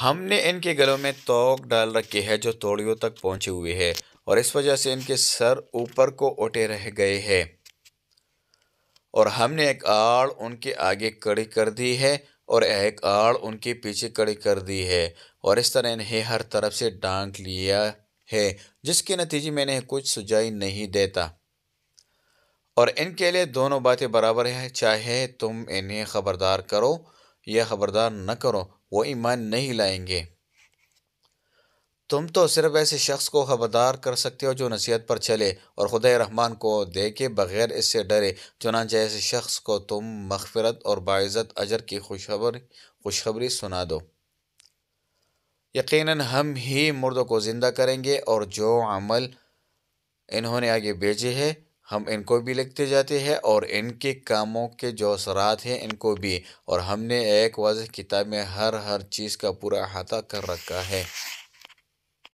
हमने इनके गलों में तोक डाल रखी है जो तोड़ियों तक पहुंचे हुए है और इस वजह से इनके सर ऊपर को उठे रह गए हैं और हमने एक आड़ उनके आगे कड़ी कर दी है और एक आड़ उनके पीछे कड़ी कर दी है और इस तरह इन्हें हर तरफ से डांट लिया है जिसके नतीजे में इन्हें कुछ सुझाई नहीं देता और इनके लिए दोनों बातें बराबर है चाहे तुम इन्हें ख़बरदार करो यह खबरदार न करो वो ईमान नहीं लाएंगे तुम तो सिर्फ ऐसे शख्स को खबरदार कर सकते हो जो नसीहत पर चले और खुद रहमान को देखे बगैर इससे डरे चुनाच ऐसे शख्स को तुम मगफरत और बाज़त अजर की खुशखबर खुशखबरी सुना दो यकीनन हम ही मुर्दों को ज़िंदा करेंगे और जो अमल इन्होंने आगे भेजे है हम इनको भी लिखते जाते हैं और इनके कामों के जो असरात हैं इनको भी और हमने एक वाज किताब में हर हर चीज़ का पूरा अहाता कर रखा है